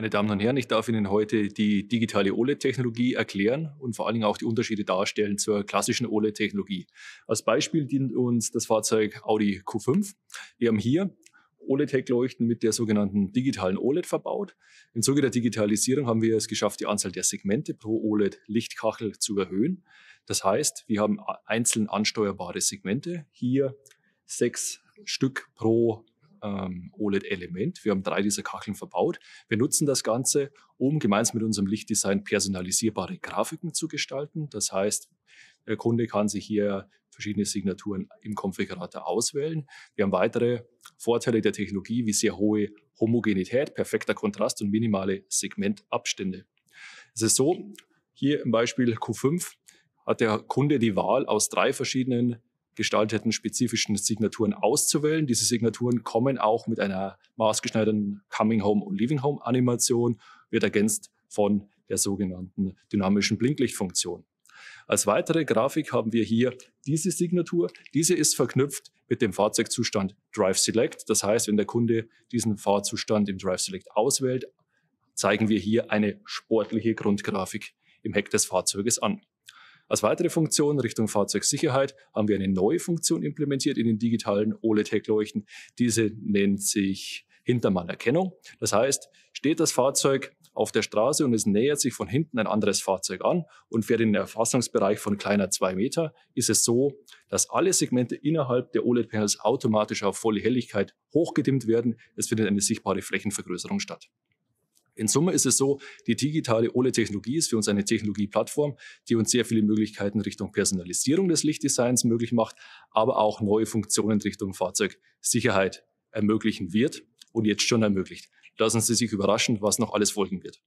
Meine Damen und Herren, ich darf Ihnen heute die digitale OLED-Technologie erklären und vor allen Dingen auch die Unterschiede darstellen zur klassischen OLED-Technologie. Als Beispiel dient uns das Fahrzeug Audi Q5. Wir haben hier oled leuchten mit der sogenannten digitalen OLED verbaut. Im Zuge der Digitalisierung haben wir es geschafft, die Anzahl der Segmente pro OLED-Lichtkachel zu erhöhen. Das heißt, wir haben einzeln ansteuerbare Segmente. Hier sechs Stück pro ähm, OLED-Element. Wir haben drei dieser Kacheln verbaut. Wir nutzen das Ganze, um gemeinsam mit unserem Lichtdesign personalisierbare Grafiken zu gestalten. Das heißt, der Kunde kann sich hier verschiedene Signaturen im Konfigurator auswählen. Wir haben weitere Vorteile der Technologie wie sehr hohe Homogenität, perfekter Kontrast und minimale Segmentabstände. Es ist so, hier im Beispiel Q5 hat der Kunde die Wahl aus drei verschiedenen gestalteten spezifischen Signaturen auszuwählen. Diese Signaturen kommen auch mit einer maßgeschneiderten Coming Home und Leaving Home Animation, wird ergänzt von der sogenannten dynamischen Blinklichtfunktion. Als weitere Grafik haben wir hier diese Signatur. Diese ist verknüpft mit dem Fahrzeugzustand Drive Select. Das heißt, wenn der Kunde diesen Fahrzustand im Drive Select auswählt, zeigen wir hier eine sportliche Grundgrafik im Heck des Fahrzeuges an. Als weitere Funktion Richtung Fahrzeugsicherheit haben wir eine neue Funktion implementiert in den digitalen OLED-Heckleuchten. Diese nennt sich Hintermannerkennung. Das heißt, steht das Fahrzeug auf der Straße und es nähert sich von hinten ein anderes Fahrzeug an und wäre in einem Erfassungsbereich von kleiner zwei Meter, ist es so, dass alle Segmente innerhalb der OLED-Panels automatisch auf volle Helligkeit hochgedimmt werden. Es findet eine sichtbare Flächenvergrößerung statt. In Summe ist es so, die digitale OLED-Technologie ist für uns eine Technologieplattform, die uns sehr viele Möglichkeiten Richtung Personalisierung des Lichtdesigns möglich macht, aber auch neue Funktionen Richtung Fahrzeugsicherheit ermöglichen wird und jetzt schon ermöglicht. Lassen Sie sich überraschen, was noch alles folgen wird.